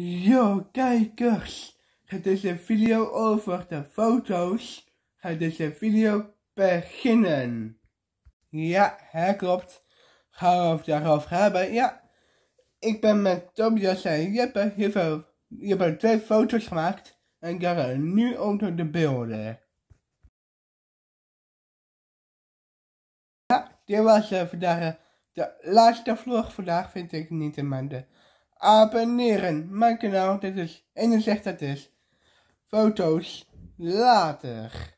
Yo kijkers, het is een video over de foto's. Ga deze video beginnen. Ja, hè, klopt. Gaan we het daarover hebben? Ja, ik ben met Tobias en Jeppe Je hebt twee foto's gemaakt en ga nu onder de beelden. Ja, dit was eh, vandaag eh, de laatste vlog. Vandaag vind ik niet in mijn de abonneren. Mijn kanaal, dit is en dan dat is. Foto's later.